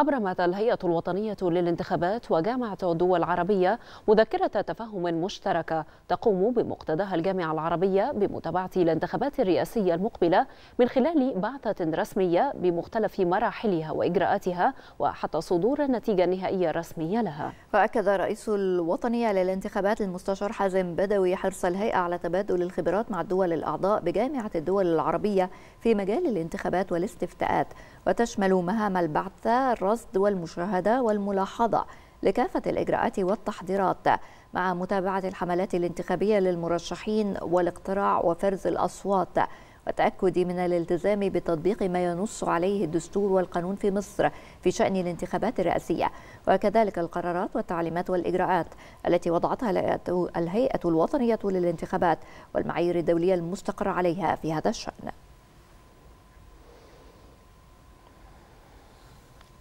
أبرمت الهيئة الوطنية للانتخابات وجامعة الدول العربية مذكرة تفهم مشتركة تقوم بمقتضاها الجامعة العربية بمتابعة الانتخابات الرئاسية المقبلة من خلال بعثة رسمية بمختلف مراحلها وإجراءاتها وحتى صدور النتيجة النهائية الرسمية لها وأكد رئيس الوطنية للانتخابات المستشار حازم بدوي حرص الهيئة على تبادل الخبرات مع الدول الأعضاء بجامعة الدول العربية في مجال الانتخابات والاستفتاءات وتشمل مهام البعثة الرصد والمشاهدة والملاحظة لكافة الإجراءات والتحضيرات مع متابعة الحملات الانتخابية للمرشحين والاقتراع وفرز الأصوات والتأكد من الالتزام بتطبيق ما ينص عليه الدستور والقانون في مصر في شأن الانتخابات الرئاسية وكذلك القرارات والتعليمات والإجراءات التي وضعتها الهيئة الوطنية للانتخابات والمعايير الدولية المستقرة عليها في هذا الشأن